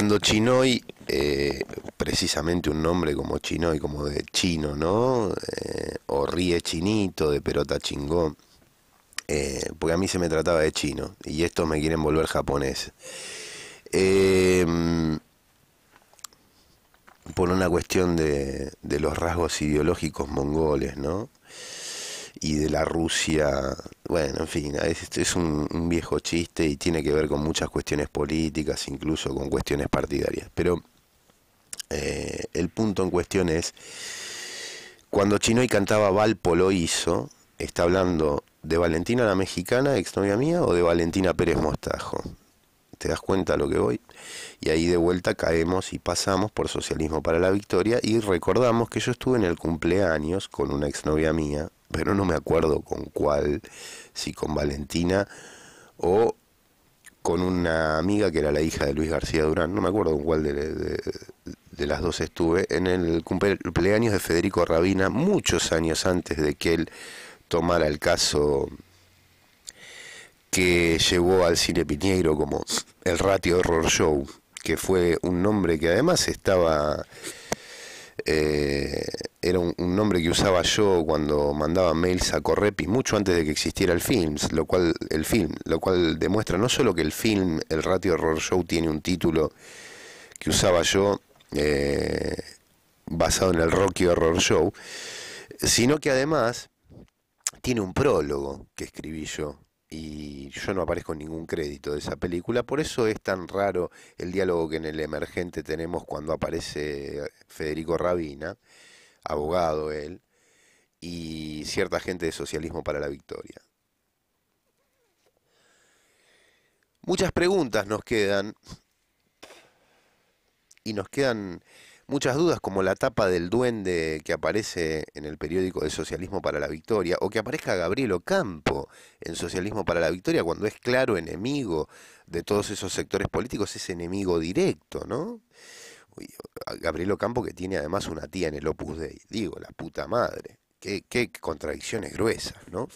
Cuando Chinoy, eh, precisamente un nombre como Chinoy, como de chino, ¿no? Eh, o ríe chinito, de pelota chingón. Eh, porque a mí se me trataba de chino y esto me quieren volver japonés. Em, por una cuestión de, de los rasgos ideológicos mongoles, ¿no? Y de la Rusia bueno, en fin, es, un, viejo chiste y tiene que ver con muchas cuestiones políticas, incluso con cuestiones partidarias. Pero eh, el punto en cuestión es, cuando Chinoy cantaba Valpo lo hizo, está hablando de Valentina la mexicana, exnovia mía, o de Valentina Pérez Mostajo. ¿Te das cuenta a lo que voy? Y ahí de vuelta caemos y pasamos por Socialismo para la Victoria y recordamos que yo estuve en el cumpleaños con una exnovia mía, pero no me acuerdo con cuál, si con Valentina o con una amiga que era la hija de Luis García Durán, no me acuerdo con cuál de, las dos estuve, en el cumpleaños de Federico Rabina, muchos años antes de que él tomara el caso que llevó al cine Piñeiro como el Ratio Horror Show, que fue un nombre que además estaba eh, era un, nombre que usaba yo cuando mandaba mails a Correpi mucho antes de que existiera el film, lo cual el film, lo cual demuestra no solo que el film, el Ratio Horror Show tiene un título que usaba yo eh, basado en el Rocky Horror Show, sino que además tiene un prólogo que escribí yo y yo no aparezco en ningún crédito de esa película, por eso es tan raro el diálogo que en el emergente tenemos cuando aparece Federico Rabina abogado él, y cierta gente de Socialismo para la Victoria. Muchas preguntas nos quedan y nos quedan muchas dudas como la tapa del duende que aparece en el periódico de Socialismo para la Victoria o que aparezca Gabriel Ocampo en Socialismo para la Victoria cuando es claro enemigo de todos esos sectores políticos, es enemigo directo, ¿no? Gabriel Ocampo que tiene además una tía en el Opus Dei. Digo, la puta madre. Qué, qué contradicciones gruesas, ¿no?